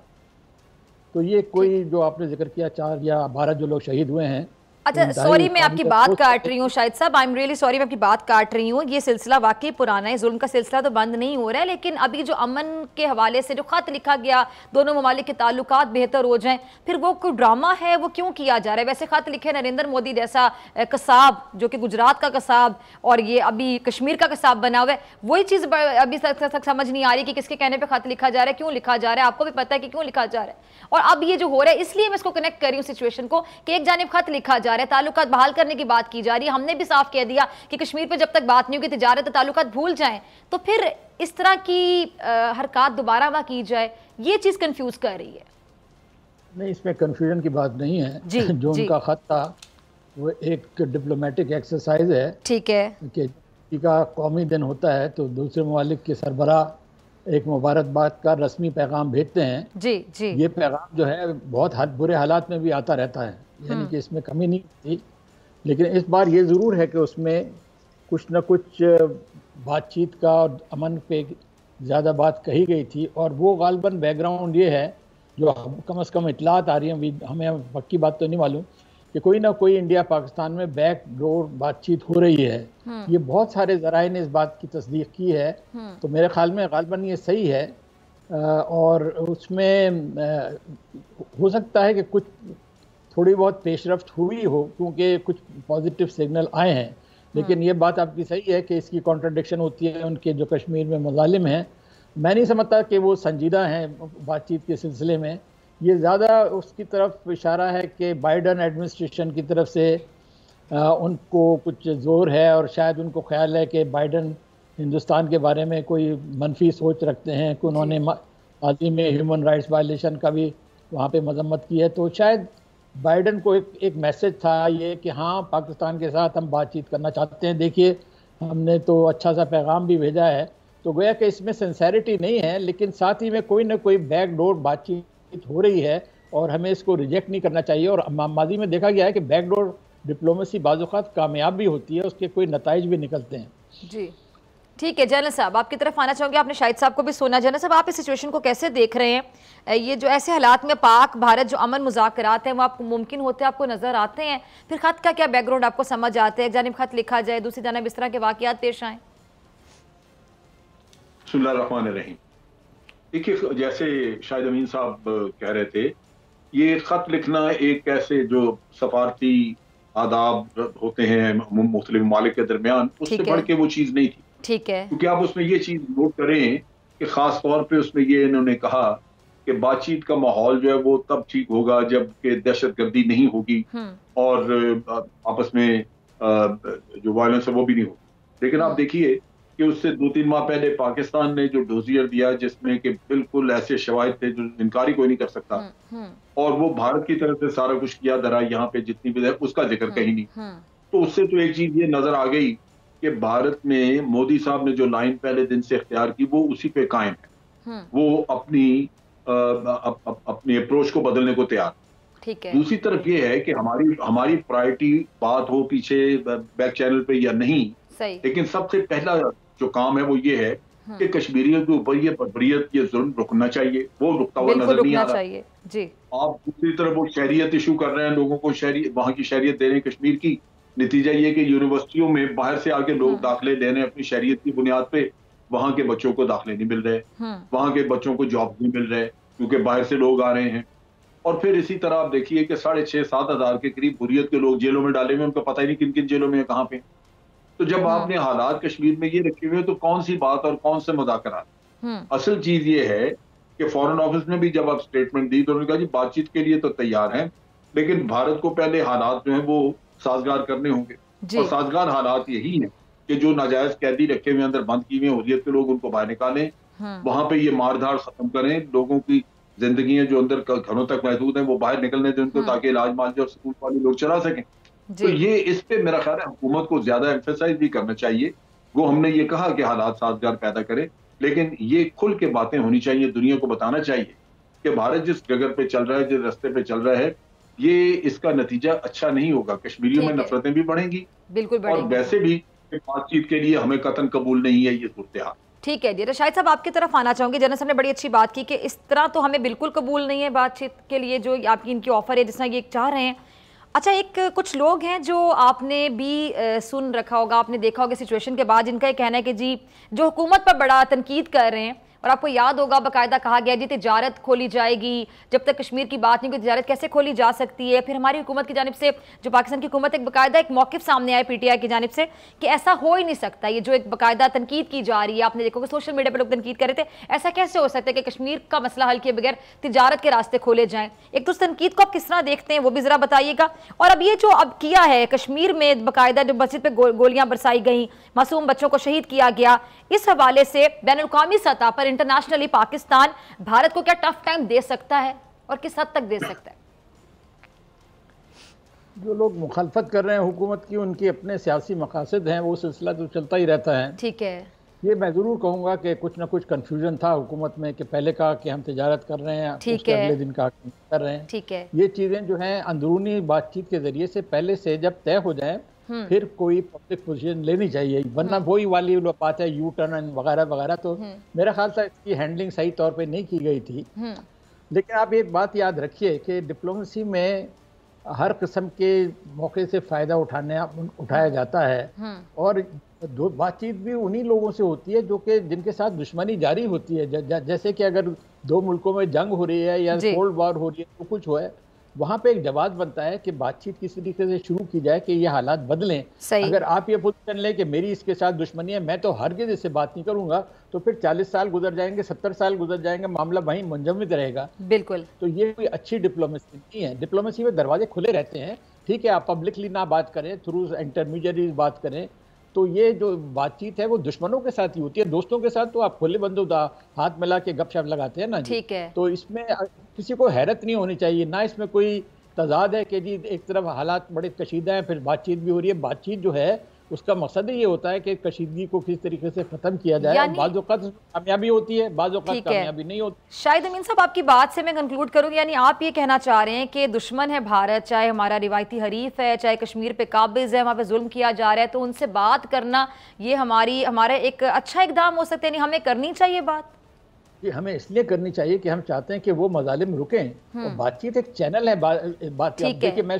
तो ये कोई जो आपने जिक्र किया चार या बारह जो लोग शहीद हुए हैं अच्छा सॉरी मैं आपकी बात काट रही हूँ शायद साहब आई एम रियली सॉरी मैं आपकी बात काट रही हूँ ये सिलसिला वाकई पुराना है जुल्म का सिलसिला तो बंद नहीं हो रहा है लेकिन अभी जो अमन के हवाले से जो ख़त लिखा गया दोनों ममालिक के ताल्लुक बेहतर हो जाएं फिर वो कोई ड्रामा है वो क्यों किया जा रहा है वैसे ख़त लिखे नरेंद्र मोदी जैसा कसाब जो कि गुजरात का कसाब और ये अभी कश्मीर का कसाब बना हुआ है वही चीज़ अभी तक समझ नहीं आ रही कि किसके कहने पर ख़त लिखा जा रहा है क्यों लिखा जा रहा है आपको भी पता है कि क्यों लिखा जा रहा है और अब ये जो हो रहा है इसलिए मैं इसको कनेक्ट कर रही हूँ सिचुएशन को कि एक जानब ख़त लिखा जा रहा है ताल्लुक बहाल करने की बात की जा रही है हमने भी साफ कह दिया कि कश्मीर पर जब तक बात नहीं होगी तजारत ताल्लुक भूल जाएं तो फिर इस तरह की हरकत दोबारा वह की जाए ये चीज़ कन्फ्यूज कर रही है नहीं इसमें कन्फ्यूजन की बात नहीं है जी, जो जी. उनका खत था वो एक डिप्लोमेटिक एक्सरसाइज है ठीक है कि का कौमी दिन होता है तो दूसरे ममालिक के सरबरा एक मुबारकबाद का रस्मी पैगाम भेजते हैं जी जी ये पैगाम जो है बहुत बुरे हालात में भी आता रहता है यानी हाँ। कि इसमें कमी नहीं थी लेकिन इस बार ये ज़रूर है कि उसमें कुछ ना कुछ बातचीत का और अमन पे ज़्यादा बात कही गई थी और वो गालबन बैकग्राउंड ये है जो कम अज़ कम इतलात आ रही हैं हमें पक्की बात तो नहीं मालूम कि कोई ना कोई इंडिया पाकिस्तान में बैक डोर बातचीत हो रही है हाँ। ये बहुत सारे जराए ने इस बात की तस्दीक की है हाँ। तो मेरे ख्याल में गालबन ये सही है और उसमें हो सकता है कि कुछ थोड़ी बहुत पेशरफ हुई हो क्योंकि कुछ पॉजिटिव सिग्नल आए हैं लेकिन ये बात आपकी सही है कि इसकी कॉन्ट्रडिक्शन होती है उनके जो कश्मीर में मजालिम हैं मैं नहीं समझता कि वो संजीदा हैं बातचीत के सिलसिले में ये ज़्यादा उसकी तरफ इशारा है कि बाइडन एडमिनिस्ट्रेशन की तरफ से आ, उनको कुछ ज़ोर है और शायद उनको ख्याल है कि बाइडन हिंदुस्तान के बारे में कोई मनफी सोच रखते हैं कि उन्होंने माजी में ह्यूमन राइट्स वायलेशन का भी वहाँ पे मजम्मत की है तो शायद बाइडन को एक एक मैसेज था ये कि हाँ पाकिस्तान के साथ हम बातचीत करना चाहते हैं देखिए हमने तो अच्छा सा पैगाम भी भेजा है तो गोया कि इसमें सेंसेरिटी नहीं है लेकिन साथ ही में कोई ना कोई बैकडोर बातचीत हो रही है और हमें इसको रिजेक्ट नहीं करना चाहिए और माजी में देखा गया है कि बैकडोर डिप्लोमेसी बाज़ात कामयाब भी होती है उसके कोई नतज भी निकलते हैं जी ठीक है जनरल साहब आपकी तरफ आना चाहूंगी आपने शाहिद साहब को भी सुना जनरल साहब आप इस सिचुएशन को कैसे देख रहे हैं ये जो ऐसे हालात में पाक भारत जो अमन मुजाकरात हैं वो आपको मुमकिन होते हैं आपको नज़र आते हैं फिर ख़त का क्या बैकग्राउंड आपको समझ आते हैं जानब ख़त लिखा जाए दूसरी जानब इस तरह के वाकत पेश आए देखिए जैसे शाहिद अमीन साहब कह रहे थे ये ख़त लिखना एक ऐसे जो सफारती आदाब होते हैं मुख्तलि ममालिक के दरमियान उससे बढ़ के वो चीज़ नहीं थी ठीक है क्योंकि आप उसमें ये चीज नोट करें कि खास तौर पे उसमें ये इन्होंने कहा कि बातचीत का माहौल जो है वो तब ठीक होगा जब दहशत गर्दी नहीं होगी हम्म। और आपस में जो वायलेंस है वो भी नहीं होगी लेकिन आप हम्म। देखिए कि उससे दो तीन माह पहले पाकिस्तान ने जो डोजियर दिया जिसमें कि बिल्कुल ऐसे शवायद थे जो इनकारी कोई नहीं कर सकता हम्म, और वो भारत की तरफ से सारा कुछ किया दरा यहाँ पे जितनी भी उसका जिक्र कहीं नहीं तो उससे तो एक चीज ये नजर आ गई कि भारत में मोदी साहब ने जो लाइन पहले दिन से अख्तियार की वो उसी पे कायम है हम्म। वो अपनी आ, अपने अप्रोच को बदलने को तैयार ठीक है दूसरी तरफ ये है कि हमारी हमारी प्रायोरिटी बात हो पीछे बैक चैनल पे या नहीं लेकिन सबसे पहला जो काम है वो ये है हम्म। कि कश्मीरियों के ऊपर ये बरबरीत ये जुल्म रुकना चाहिए वो रुकता हुआ नजर नहीं आ रहा चाहिए जी आप दूसरी तरफ वो शहरियत इशू कर रहे हैं लोगों को शहरी वहाँ की शहरियत दे रहे हैं कश्मीर की नतीजा ये कि यूनिवर्सिटियों में बाहर से आके लोग हम्म। दाखिले ले रहे हैं अपनी शहरीत की बुनियाद पे वहाँ के बच्चों को दाखिले नहीं मिल रहे हम्म। वहाँ के बच्चों को जॉब नहीं मिल रहे क्योंकि बाहर से लोग आ रहे हैं और फिर इसी तरह आप देखिए कि साढ़े छः सात हजार के करीब बुरीत के लोग जेलों में डाले हुए उनका पता ही नहीं किन किन जेलों में कहाँ पे तो जब हम्म। आपने हालात कश्मीर में ये रखे हुए तो कौन सी बात और कौन से मुजाकर असल चीज ये है कि फॉरन ऑफिस ने भी जब आप स्टेटमेंट दी तो उन्होंने कहा जी बातचीत के लिए तो तैयार है लेकिन भारत को पहले हालात जो है वो साजगार करने होंगे और साजगार हालात यही है कि जो नाजायज कैदी रखे हुए अंदर बंद किए हुए हुरियत के लोग उनको बाहर निकालें हाँ। वहां पे ये मारधाड़ खत्म करें लोगों की जिंदगी जो अंदर घरों तक महदूद है वो बाहर निकलने दें उनको हाँ। ताकि इलाज मालजा और स्कूल वाले लोग चला सकें तो ये इस पे मेरा ख्याल है हुकूमत को ज्यादा एम्फेसाइज भी करना चाहिए वो हमने ये कहा कि हालात साजगार पैदा करें लेकिन ये खुल के बातें होनी चाहिए दुनिया को बताना चाहिए कि भारत जिस जगह पे चल रहा है जिस रस्ते पे चल रहा है ये इसका नतीजा अच्छा नहीं होगा कश्मीरियों में नफरतें भी बढ़ेंगी बिल्कुल और वैसे भी बातचीत के लिए हमें कतन कबूल नहीं है ये सूरत हाल ठीक है जी शायद साहब आपकी तरफ आना चाहूंगी जनरल साहब ने बड़ी अच्छी बात की कि इस तरह तो हमें बिल्कुल कबूल नहीं है बातचीत के लिए जो आपकी इनकी ऑफर है जिस ये चाह रहे हैं अच्छा एक कुछ लोग हैं जो आपने भी सुन रखा होगा आपने देखा होगा सिचुएशन के बाद जिनका ये कहना है कि जी जो हुकूमत पर बड़ा तनकीद कर रहे हैं और आपको याद होगा बाकायदा कहा गया जी तजारत खोली जाएगी जब तक कश्मीर की बात नहीं कोई तजारत कैसे खोली जा सकती है फिर हमारी हुकूमत की जानब से जो पाकिस्तान की हुकूमत एक बाकायदा एक मौक़ सामने आया पी टी आई की जानब से कि ऐसा हो ही नहीं सकता ये जो एक बाकायदा तनकीद की जा रही है आपने कि सोशल मीडिया पर लोग तनकीद कर रहे थे ऐसा कैसे हो सकता है कि कश्मीर का मसला हल किए बगैर तजारत के रास्ते खोले जाएँ एक तो उस तनकीद को आप किस तरह देखते हैं वो भी ज़रा बताइएगा और अब ये जो अब किया है कश्मीर में बाकायदा जो मस्जिद पर गोलियाँ बरसाई गई मासूम बच्चों को शहीद किया गया इस हवाले से बैन अवी सतह पर इंटरनेशनली पाकिस्तान भारत को क्या टफ टाइम दे सकता है और किस हद तक दे सकता है जो लोग मुखालफत कर रहे हैं हुकूमत की उनकी अपने सियासी मकासद हैं वो सिलसिला तो चलता ही रहता है ठीक है ये मैं ज़रूर कहूंगा कि कुछ ना कुछ कंफ्यूजन था हुकूमत में कि पहले कहा कि हम तजारत कर रहे हैं ठीक है अगले दिन कहा कर रहे हैं ठीक है ये चीज़ें जो हैं अंदरूनी बातचीत के ज़रिए से पहले से जब तय हो जाए हम्म। फिर कोई पब्लिक पोजीशन लेनी चाहिए वरना हम्म। वही वाली बात है यू टर्न वगैरह वगैरह तो हम्म। मेरा ख्याल था इसकी हैंडलिंग सही तौर पे नहीं की गई थी लेकिन आप एक बात याद रखिए कि डिप्लोमेसी में हर किस्म के मौके से फ़ायदा उठाने उठाया जाता है और बातचीत भी उन्हीं लोगों से होती है जो कि जिनके साथ दुश्मनी जारी होती है ज, ज, जैसे कि अगर दो मुल्कों में जंग हो रही है या कोल्ड वॉर हो रही है तो कुछ हुआ है वहाँ पे एक जवाब बनता है कि बातचीत किस तरीके से शुरू की जाए कि ये हालात बदलें अगर आप ये पोजिशन लें कि मेरी इसके साथ दुश्मनी है मैं तो हर किसी से बात नहीं करूंगा तो फिर 40 साल गुजर जाएंगे 70 साल गुजर जाएंगे मामला वहीं मुंजमद रहेगा बिल्कुल तो ये कोई अच्छी डिप्लोमेसी नहीं है डिप्लोमेसी में दरवाजे खुले रहते हैं ठीक है आप पब्लिकली ना बात करें थ्रू इंटरमीडियट बात करें तो ये जो बातचीत है वो दुश्मनों के साथ ही होती है दोस्तों के साथ तो आप खुले बंदूक हाथ मिला के गपशप लगाते हैं ना ठीक है तो इसमें किसी को हैरत नहीं होनी चाहिए ना इसमें कोई तजाद है कि जी एक तरफ हालात बड़े कशीदा हैं फिर बातचीत भी हो रही है बातचीत जो है उसका मकसद ये होता है कि कशीदगी को किस तरीके से खत्म किया जाए बाज़ात कामयाबी होती है बाज़ात कामयाबी नहीं होती शायद अमीन साहब आपकी बात से मैं कंक्लूड करूँ यानी आप ये कहना चाह रहे हैं कि दुश्मन है भारत चाहे हमारा रिवायती हरीफ है चाहे कश्मीर पे काबिज है वहाँ पे जुल्म किया जा रहा है तो उनसे बात करना ये हमारी हमारा एक अच्छा इकदाम हो सकता है हमें करनी चाहिए बात ये हमें इसलिए करनी चाहिए कि हम चाहते हैं कि वो मजालिम रुकें हम्म। और बातचीत एक चैनल है बात देखिए मैं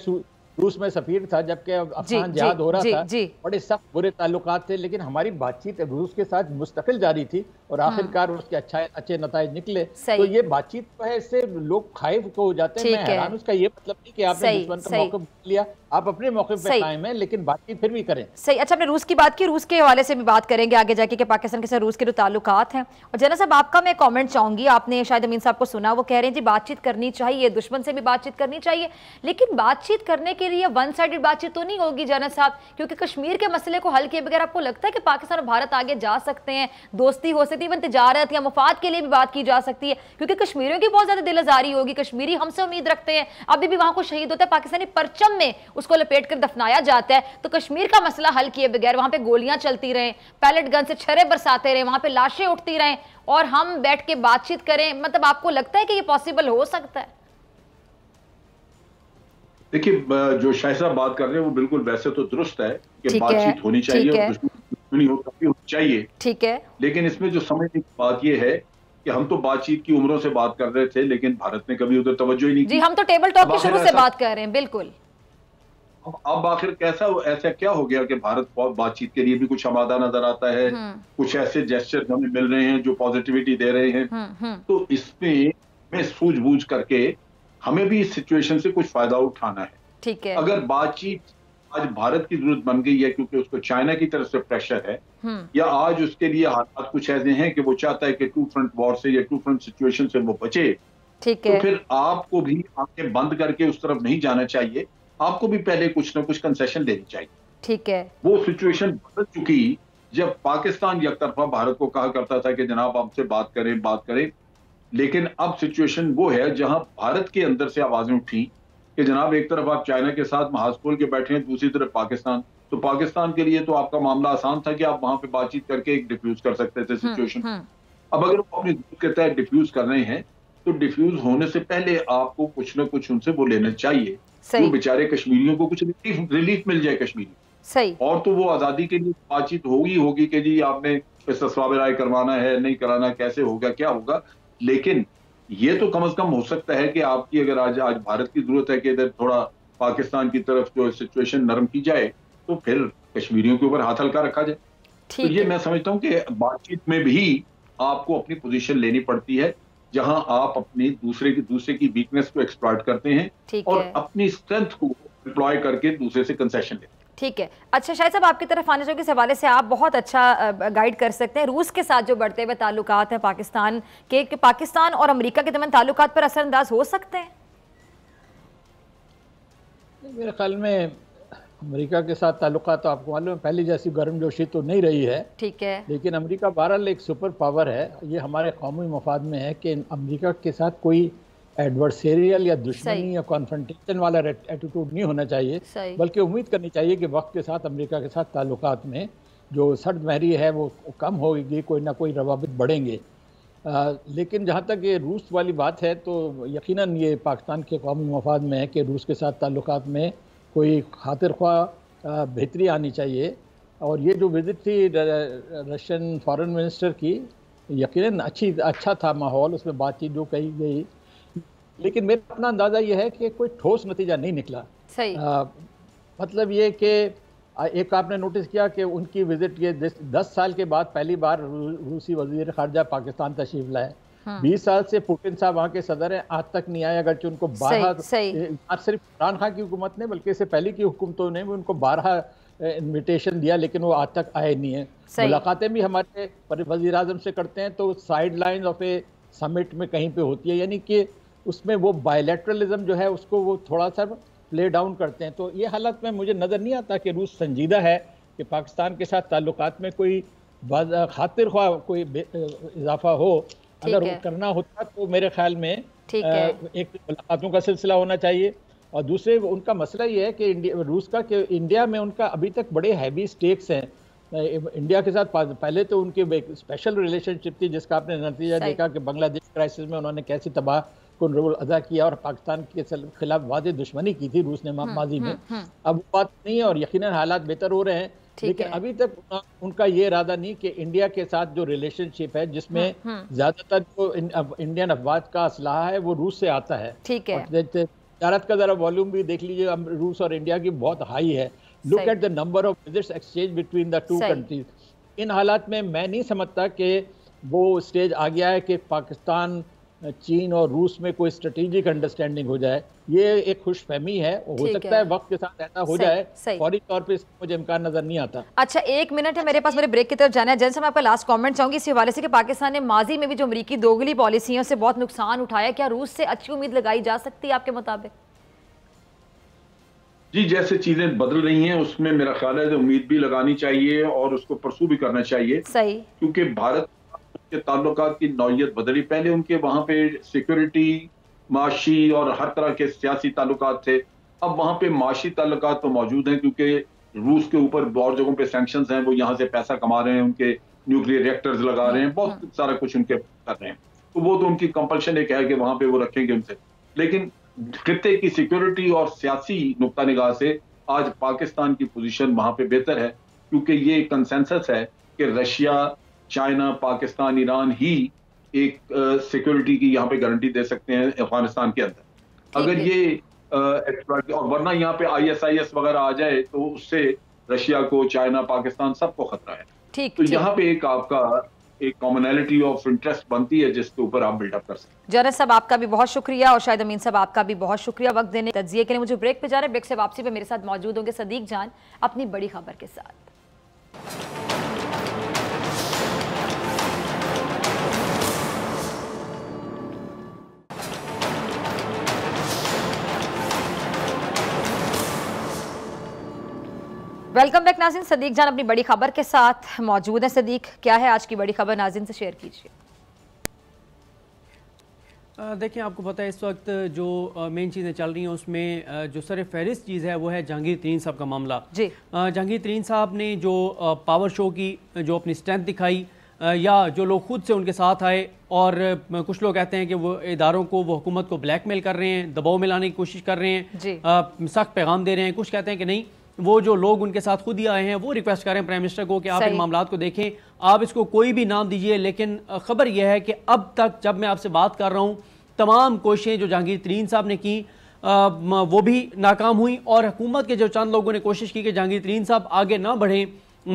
रूस में सफीर था जबकि अफगान जहाद हो रहा जी, था जी। बड़े सख्त बुरे ताल्लुक थे लेकिन हमारी बातचीत रूस के साथ मुस्तकिल जारी थी और हाँ। आखिरकार उसके अच्छा अच्छे नतज निकले तो ये बातचीत तो है इससे लोग खाइफ को हो जाते हैं मैं उसका ये मतलब नहीं कि आपने दुश्मन का मौका लिया आप अपने मौके पर कायम है लेकिन बातचीत फिर भी करें सही अच्छा रूस की बात की रूस के हवाले से भी बात करेंगे आगे जाके कि पाकिस्तान के साथ रूस के जो ताल्लुक हैं और जना साहब आपका मैं कमेंट चाहूंगी आपने शायद अमीन साहब को सुना वो कह रहे हैं जी बातचीत करनी चाहिए दुश्मन से भी बातचीत करनी चाहिए लेकिन बातचीत करने के लिए वन साइड बातचीत तो नहीं होगी जना साहब क्योंकि कश्मीर के मसले को हल किए बगैर आपको लगता है कि पाकिस्तान और भारत आगे जा सकते हैं दोस्ती हो सकती है तजारत या मुफाद के लिए भी बात की जा सकती है क्योंकि कश्मीरियों की बहुत ज्यादा दिल होगी कश्मीरी हमसे उम्मीद रखते हैं अभी भी वहां को शहीद होता है पाकिस्तानी परचम में उसको लपेट कर दफनाया जाता है तो कश्मीर का मसला हल किए बगैर वहां पे गोलियां चलती रहें पैलेट गन से छरे बरसाते रहें वहां पे लाशें उठती रहें और हम बैठ के बातचीत करें मतलब आपको लगता है कि ये पॉसिबल हो सकता है देखिए जो शाह साहब बात कर रहे हैं वो बिल्कुल वैसे तो दुरुस्त है कि बातचीत होनी चाहिए होनी चाहिए ठीक है लेकिन इसमें जो समझने की बात यह है कि हम तो बातचीत की उम्रों से बात कर रहे थे लेकिन भारत ने कभी उधर तवज्जो ही नहीं जी हम तो टेबल टॉक की शुरू से बात कर रहे हैं बिल्कुल अब आखिर कैसा ऐसा क्या हो गया कि भारत बातचीत के लिए भी कुछ आमादा नजर आता है हम्म। कुछ ऐसे जेस्टर हमें मिल रहे हैं जो पॉजिटिविटी दे रहे हैं हम्म, हम्म। तो इसमें में सूझबूझ करके हमें भी इस सिचुएशन से कुछ फायदा उठाना है ठीक है अगर बातचीत आज भारत की जरूरत बन गई है क्योंकि उसको चाइना की तरफ से प्रेशर है या आज उसके लिए हालात कुछ ऐसे हैं कि वो चाहता है कि टू फ्रंट वॉर से या टू फ्रंट सिचुएशन से वो बचे ठीक तो है तो फिर आपको भी आंखें बंद करके उस तरफ नहीं जाना चाहिए आपको भी पहले कुछ ना कुछ कंसेशन देनी चाहिए ठीक है वो सिचुएशन बदल चुकी जब पाकिस्तान एक तरफा भारत को कहा करता था कि जनाब आपसे बात करें बात करें लेकिन अब सिचुएशन वो है जहां भारत के अंदर से आवाजें उठी कि जनाब एक तरफ आप चाइना के साथ महासपोल के बैठे हैं दूसरी तरफ पाकिस्तान तो पाकिस्तान के लिए तो आपका मामला आसान था कि आप वहां पे बातचीत करके एक डिफ्यूज कर सकते थे सिचुएशन हम्म, हम्म। अब अगर वो अपने के तहत डिफ्यूज कर रहे हैं तो डिफ्यूज होने से पहले आपको कुछ ना कुछ उनसे वो लेना चाहिए क्यों बेचारे कश्मीरियों को कुछ रिलीफ रिलीफ मिल जाए कश्मीरी सही और तो वो आजादी के लिए बातचीत होगी होगी कि जी आपने इसवाब राय करवाना है नहीं कराना कैसे होगा क्या होगा लेकिन ये तो कम अज कम हो सकता है कि आपकी अगर आज आज भारत की जरूरत है कि इधर थोड़ा पाकिस्तान की तरफ जो सिचुएशन नरम की जाए तो फिर कश्मीरियों के ऊपर हाथ हल्का रखा जाए तो ये मैं समझता हूँ कि बातचीत में भी आपको अपनी पोजीशन लेनी पड़ती है जहां आप अपने दूसरे की दूसरे की वीकनेस को एक्सप्लॉयट करते हैं और है। अपनी स्ट्रेंथ को एम्प्लॉय करके दूसरे से कंसेशन लेते हैं ठीक है अच्छा शायद साहब आपकी तरफ आने चाहिए इस हवाले से आप बहुत अच्छा गाइड कर सकते हैं रूस के साथ जो बढ़ते हुए ताल्लुक हैं पाकिस्तान के कि पाकिस्तान और अमेरिका के दरमियान ताल्लुक पर असरअंदाज हो सकते हैं मेरे ख्याल में अमेरिका के साथ ताल्लुक तो आपको मालूम है पहले जैसी गर्मजोशी तो नहीं रही है ठीक है लेकिन अमेरिका बहरहाल एक सुपर पावर है ये हमारे कौमी मफाद में है कि अमेरिका के साथ कोई एडवर्सेरियल या दुश्मनी या कॉन्फ्रेंटेशन वाला एटीट्यूड नहीं होना चाहिए बल्कि उम्मीद करनी चाहिए कि वक्त के साथ अमरीका के साथ ताल्लुक में जो सर्द महरी है वो कम होगी कोई ना कोई रवाबित बढ़ेंगे आ, लेकिन जहाँ तक ये रूस वाली बात है तो यकीनन ये पाकिस्तान के कौमी मफाद में है कि रूस के साथ ताल्लुक में कोई खातिर ख्वा बेहतरी आनी चाहिए और ये जो विजिट थी रशियन फॉरेन मिनिस्टर की यकीन अच्छी अच्छा था माहौल उसमें बातचीत जो कही गई लेकिन मेरा अपना अंदाज़ा ये है कि कोई ठोस नतीजा नहीं निकला सही आ, मतलब ये कि एक आपने नोटिस किया कि उनकी विजिट के दस साल के बाद पहली बार रूसी वजीर खारजा पाकिस्तान तशरीफ लाए हाँ। बीस साल से पुटिन साहब वहाँ के सदर हैं आज तक नहीं आए अगरचे उनको बारह सिर्फ इमरान खान की हुकूमत ने बल्कि इससे पहले की हुकूमतों तो ने भी उनको बारह इन्विटेशन दिया लेकिन वो आज तक आए नहीं है मुलाकातें भी हमारे वजीर आजम से करते हैं तो sideline of a summit में कहीं पे होती है यानी कि उसमें वो बायोलेट्रलिज्म जो है उसको वो थोड़ा सा प्ले डाउन करते हैं तो ये हालत में मुझे नज़र नहीं आता कि रूस संजीदा है कि पाकिस्तान के साथ ताल्लुकात में कोई खातिर ख्वाह कोई इजाफा हो अगर करना होता तो मेरे ख्याल में एक मुलाकातों का सिलसिला होना चाहिए और दूसरे उनका मसला ये है कि रूस का कि इंडिया में उनका अभी तक बड़े हैवी स्टेक्स हैं इंडिया के साथ पहले तो उनकी एक स्पेशल रिलेशनशिप थी जिसका आपने नतीजा देखा कि बांग्लादेश क्राइसिस में उन्होंने कैसे तबाह कन रोल अदा किया और पाकिस्तान के खिलाफ वादे दुश्मनी की थी रूस ने हम्म, माजी में हम्म, हम्म। अब बात नहीं है और यकीन हालात बेहतर हो रहे हैं लेकिन अभी तक उनका ये इरादा नहीं कि इंडिया के साथ जो रिलेशनशिप है जिसमें हम्म, हम्म। ज्यादातर जो इंडियन अफवाज का असलाह है वो रूस से आता है ठीक है तजारत का जरा वॉल्यूम भी देख लीजिए रूस और इंडिया की बहुत हाई है look at the number of visits exchange between the two countries इन हालात में मैं नहीं समझता कि वो स्टेज आ गया है कि पाकिस्तान चीन और रूस में कोई स्ट्रेटेजिक अंडरस्टैंडिंग हो जाए ये एक खुश फहमी है हो सकता है, है वक्त के साथ ऐसा हो जाए फौरी तौर पे मुझे इम्कान नजर नहीं आता अच्छा एक मिनट है मेरे पास मेरे ब्रेक की तरफ जाना है जैसे मैं आपका लास्ट कमेंट चाहूंगी इस हवाले से कि पाकिस्तान ने माजी में भी जो अमरीकी दोगली पॉलिसी है उससे बहुत नुकसान उठाया क्या रूस से अच्छी उम्मीद लगाई जा सकती है आपके मुताबिक जी जैसे चीजें बदल रही हैं उसमें मेरा ख्याल है उम्मीद भी लगानी चाहिए और उसको परसू भी करना चाहिए सही क्योंकि भारत के ताल्लुक की नौीयत बदली पहले उनके वहाँ पे सिक्योरिटी माशी और हर तरह के सियासी ताल्लुक थे अब वहाँ पे माशी ताल्लुक तो मौजूद हैं क्योंकि रूस के ऊपर और जगहों पे सेंक्शन हैं वो यहाँ से पैसा कमा रहे हैं उनके न्यूक्लियर रिएक्टर्स लगा रहे हैं बहुत सारा कुछ उनके कर रहे हैं तो वो तो उनकी कंपल्शन एक है कि वहाँ पे वो रखेंगे उनसे लेकिन खत्े की सिक्योरिटी और सियासी नुकता निगाह से आज पाकिस्तान की पोजिशन वहाँ पे बेहतर है क्योंकि ये कंसेंसस है कि रशिया चाइना पाकिस्तान ईरान ही एक सिक्योरिटी की यहाँ पे गारंटी दे सकते हैं अफगानिस्तान के अंदर अगर ये एक्सपर्ट और वरना यहाँ पे आईएसआईएस वगैरह आ जाए तो उससे रशिया को चाइना पाकिस्तान सबको खतरा है ठीक तो यहाँ पे एक आपका एक कॉमनैलिटी ऑफ इंटरेस्ट बनती है जिसके ऊपर आप बिल्डअप कर सकते जरत साहब आपका भी बहुत शुक्रिया और शायद अमीन साहब आपका भी बहुत शुक्रिया वक्त देने तजिए के लिए मुझे ब्रेक पे जा रहे ब्रेक से वापसी पे मेरे साथ मौजूद होंगे सदीक जान अपनी बड़ी खबर के साथ वेलकम बैक नाजिन सदीक जान अपनी बड़ी खबर के साथ मौजूद है सदीक क्या है आज की बड़ी खबर नाजिन से शेयर कीजिए देखिए आपको पता है इस वक्त जो मेन चीज़ें चल रही हैं उसमें जो सर फहरिस्त चीज़ है वो है जहांगीर तरीन साहब का मामला जी जहांगीर तरीन साहब ने जो पावर शो की जो अपनी स्ट्रेंथ दिखाई या जो लोग खुद से उनके साथ आए और कुछ लोग कहते हैं कि वो इदारों को वो हुकूमत को ब्लैकमेल कर रहे हैं दबाव में लाने की कोशिश कर रहे हैं सख्त पैगाम दे रहे हैं कुछ कहते हैं कि नहीं वो जो लोग उनके साथ खुद ही आए हैं वो रिक्वेस्ट कर रहे हैं प्राइम मिनिस्टर को कि आप इन मामला को देखें आप इसको कोई भी नाम दीजिए लेकिन खबर यह है कि अब तक जब मैं आपसे बात कर रहा हूँ तमाम कोशिशें जो जहांगीर तरीन साहब ने की आ, वो भी नाकाम हुई और हुकूमत के जो चंद लोगों ने कोशिश की कि जहांगीर तरीन साहब आगे ना बढ़ें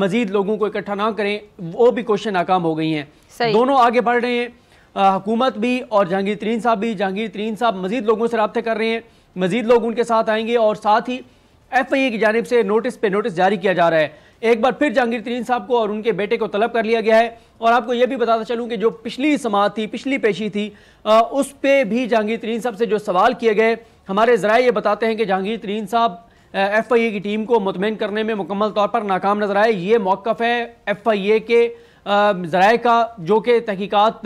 मजीद लोगों को इकट्ठा ना करें वो भी कोशिशें नाकाम हो गई हैं दोनों आगे बढ़ रहे हैं हुकूमत भी और जहांगीर तरीन साहब भी जहांगीर तरीन साहब मजीद लोगों से रबते कर रहे हैं मजीद लोग उनके साथ आएंगे और साथ ही एफआईए की जानब से नोटिस पे नोटिस जारी किया जा रहा है एक बार फिर जहांगीर तरीन साहब को और उनके बेटे को तलब कर लिया गया है और आपको यह भी बताता चलूँ कि जो पिछली समात थी पिछली पेशी थी आ, उस पर भी जहांगीर तरीन साहब से जो सवाल किए गए हमारे ज़रा ये बताते हैं कि जहांगीर तरीन साहब एफ आई ए की टीम को मुतमिन करने में मुकम्मल तौर पर नाकाम नजर आए ये मौक़ है एफ आई ए के जराए का जो कि तहकीक़त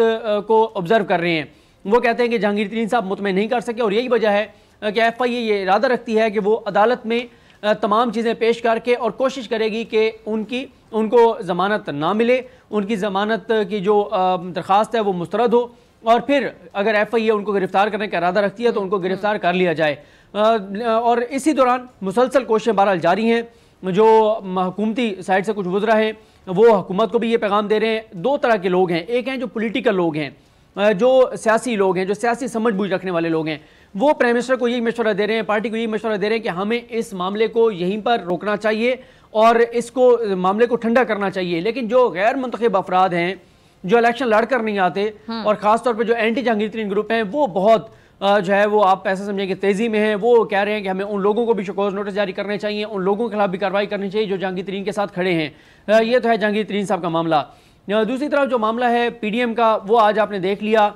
को ऑब्ज़र्व कर रहे हैं वो कहते हैं कि जहांगीर तरीन साहब मुतमिन नहीं कर सके और यही वजह है कि एफ आई ए ये इरादा रखती है कि वो अदालत में तमाम चीज़ें पेश करके और कोशिश करेगी कि उनकी उनको ज़मानत ना मिले उनकी ज़मानत की जो दरख्वास्त है वो मुस्तरद हो और फिर अगर एफ आई ए उनको गिरफ़्तार करने का इरादा रखती है तो उनको गिरफ़्तार हम्म। कर लिया जाए और इसी दौरान मुसलसल कोशिशें बहरहाल जारी हैं जो हकूमती साइड से कुछ गुजरा है वो हकूमत को भी ये पैगाम दे रहे हैं दो तरह के लोग हैं एक हैं जो पोलिटिकल लोग हैं जो सियासी लोग हैं जो सियासी समझ बूझ रखने वाले लोग हैं वो प्राइम मिनिस्टर को यही मशवरा दे रहे हैं पार्टी को यही मशवरा दे रहे हैं कि हमें इस मामले को यहीं पर रोकना चाहिए और इसको मामले को ठंडा करना चाहिए लेकिन जो गैर मुंतब अफराद हैं जो इलेक्शन लड़कर नहीं आते हाँ। और खासतौर पर जो एंटी जहांगीर तरीन ग्रुप हैं वो बहुत जो है वो आप ऐसा समझें कि तेज़ी में है वो कह रहे हैं कि हमें उन लोगों को भी शिकोज नोटिस जारी करने चाहिए उन लोगों के खिलाफ भी कार्रवाई करनी चाहिए जो जहांगीर तरीन के साथ खड़े हैं ये तो है जहांगीर तरीन साहब का मामला दूसरी तरफ जो मामला है पी डी एम का वो आज आपने देख लिया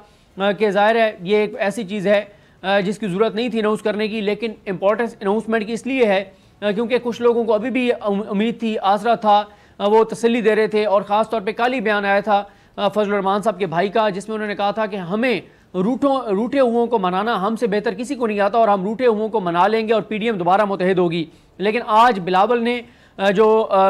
कि ज़ाहिर है ये एक ऐसी चीज़ है जिसकी ज़रूरत नहीं थी अनाउंस करने की लेकिन इम्पोर्टेंस अनाउंसमेंट की इसलिए है क्योंकि कुछ लोगों को अभी भी उम्मीद थी आसरा था वो तसली दे रहे थे और ख़ास तौर पर काली बयान आया था फजल रमान साहब के भाई का जिसमें उन्होंने कहा था कि हमें रूठों रूठे हुओं को मनाना हमसे बेहतर किसी को नहीं आता और हम रूठे हुओं को मना लेंगे और पीडीएम दोबारा मुतहद होगी लेकिन आज बिलावल ने जो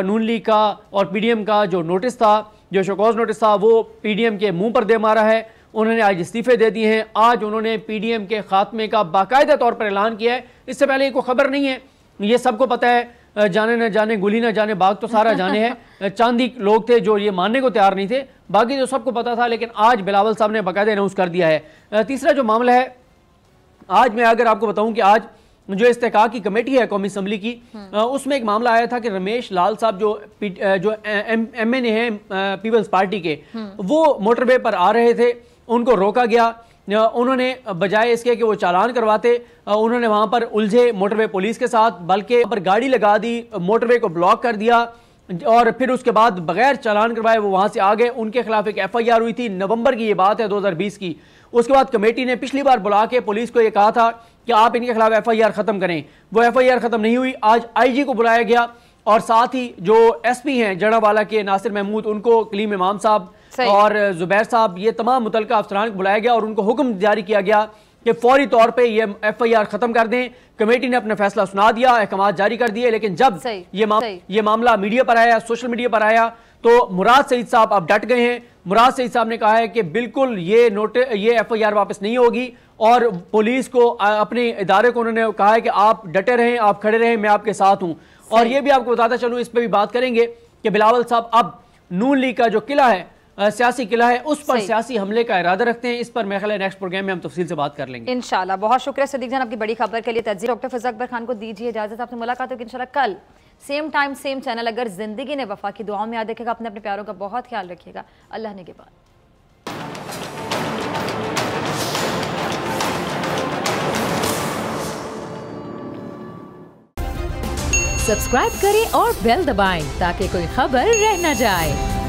नून लीग का और पीडीएम का जो नोटिस था जो शोकॉज नोटिस था वो पीडीएम के मुंह पर दे मारा है उन्होंने आज इस्तीफे दे दिए हैं आज उन्होंने पीडीएम के खात्मे का बाकायदा तौर पर ऐलान किया है इससे पहले को खबर नहीं है ये सबको पता है जाने न जाने गुली न जाने बाग तो सारा जाने हैं चांदी लोग थे जो ये मानने को तैयार नहीं थे बाकी तो सबको पता था लेकिन आज बिलावल साहब ने बाकायदा अनाउंस कर दिया है तीसरा जो मामला है आज मैं अगर आपको बताऊं कि आज जो इस्तेका की कमेटी है कौमी असम्बली की हम्म। उसमें एक मामला आया था कि रमेश लाल साहब जो जो एम एन ए हैं पीपल्स पार्टी के हम्म। वो मोटरवे पर आ रहे थे उनको रोका गया उन्होंने बजाय इसके कि वो चालान करवाते उन्होंने वहाँ पर उलझे मोटरवे पुलिस के साथ बल्कि पर गाड़ी लगा दी मोटरवे को ब्लॉक कर दिया और फिर उसके बाद बगैर चालान करवाए वो वहाँ से आ गए उनके खिलाफ एक एफआईआर हुई थी नवंबर की ये बात है 2020 की उसके बाद कमेटी ने पिछली बार बुला के पुलिस को ये कहा था कि आप इनके खिलाफ एफ ख़त्म करें वो एफ ख़त्म नहीं हुई आज आई को बुलाया गया और साथ ही जो एसपी हैं जड़ावाला के नासिर महमूद उनको कलीम इमाम साहब और जुबैर साहब ये तमाम मुतल अफसरान को बुलाया गया और उनको हुक्म जारी किया गया कि फौरी तौर पर यह एफ आई आर खत्म कर दें कमेटी ने अपना फैसला सुना दिया अहकाम जारी कर दिए लेकिन जब ये माम, ये मामला मीडिया पर आया सोशल मीडिया पर आया तो मुराद सईद साहब अब डट गए हैं मुराद सईद साहब ने कहा है कि बिल्कुल ये नोट ये एफ आई आर वापस नहीं होगी और पुलिस को अपने इदारे को उन्होंने कहा है कि आप डटे रहें आप खड़े रहें मैं आपके साथ हूँ और ये भी आपको बताता चलूँ इस पर भी बात करेंगे कि बिलावल साहब अब नून लीग का जो किला है सियासी किला है उस पर सियासी हमले का इरादा रखते हैं इस पर मेरा ख्याल नेक्स्ट प्रोग्राम में हम तफसील से बात कर लेंगे इनशाला बहुत शुक्रिया सदीक जान आपकी बड़ी खबर के लिए तजी डॉक्टर फिजा अकबर खान को दीजिए इजाजत आपसे मुलाकात होगी इनशाला कल सेम टाइम सेम चैनल अगर जिंदगी ने वफा की दुआओं में याद रखेगा अपने अपने प्यारों का बहुत ख्याल रखिएगा अल्लाह ने के बाद सब्सक्राइब करें और बेल दबाएं ताकि कोई खबर रह न जाए